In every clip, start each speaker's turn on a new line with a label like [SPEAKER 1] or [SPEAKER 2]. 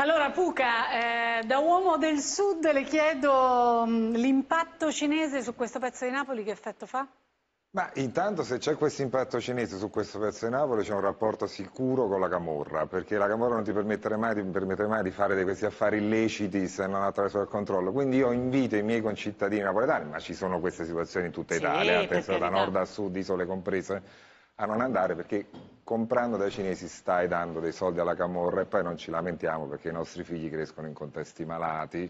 [SPEAKER 1] Allora Puca, eh, da uomo del sud le chiedo mm, l'impatto cinese su questo pezzo di Napoli che effetto fa?
[SPEAKER 2] Ma intanto se c'è questo impatto cinese su questo pezzo di Napoli c'è un rapporto sicuro con la Camorra, perché la Camorra non ti permetterà mai, ti permetterà mai di fare questi affari illeciti se non attraverso il controllo. Quindi io invito i miei concittadini napoletani, ma ci sono queste situazioni in tutta Italia, penso da nord a sud, isole comprese, a non andare perché comprando dai cinesi stai dando dei soldi alla camorra e poi non ci lamentiamo perché i nostri figli crescono in contesti malati.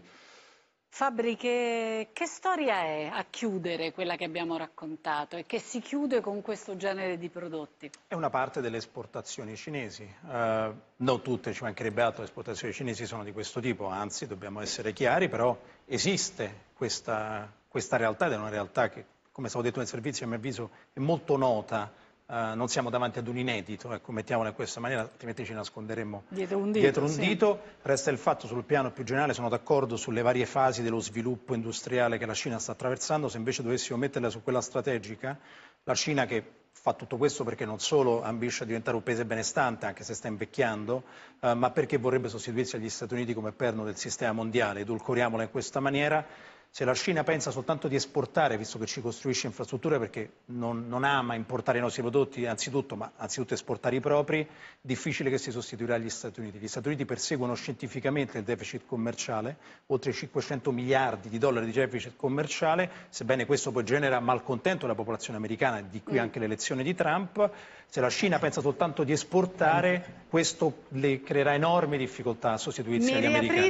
[SPEAKER 1] Fabri, che, che storia è a chiudere quella che abbiamo raccontato e che si chiude con questo genere di prodotti?
[SPEAKER 3] È una parte delle esportazioni cinesi, eh, non tutte, ci mancherebbe altro, le esportazioni cinesi sono di questo tipo, anzi dobbiamo essere chiari, però esiste questa, questa realtà ed è una realtà che, come stavo detto nel servizio, a mio avviso è molto nota eh, non siamo davanti ad un inedito, ecco, mettiamola in questa maniera, altrimenti ci nasconderemmo
[SPEAKER 1] dietro un dito. Dietro un sì. dito.
[SPEAKER 3] Resta il fatto sul piano più generale, sono d'accordo sulle varie fasi dello sviluppo industriale che la Cina sta attraversando, se invece dovessimo metterla su quella strategica, la Cina che fa tutto questo perché non solo ambisce a diventare un paese benestante, anche se sta invecchiando, eh, ma perché vorrebbe sostituirsi agli Stati Uniti come perno del sistema mondiale, edulcoriamola in questa maniera se la Cina pensa soltanto di esportare, visto che ci costruisce infrastrutture perché non, non ama importare i nostri prodotti anzitutto, ma anzitutto esportare i propri, difficile che si sostituirà agli Stati Uniti. Gli Stati Uniti perseguono scientificamente il deficit commerciale, oltre 500 miliardi di dollari di deficit commerciale, sebbene questo poi genera malcontento nella popolazione americana, di qui mm. anche l'elezione di Trump. Se la Cina pensa soltanto di esportare, questo le creerà enormi difficoltà a sostituirsi agli americani.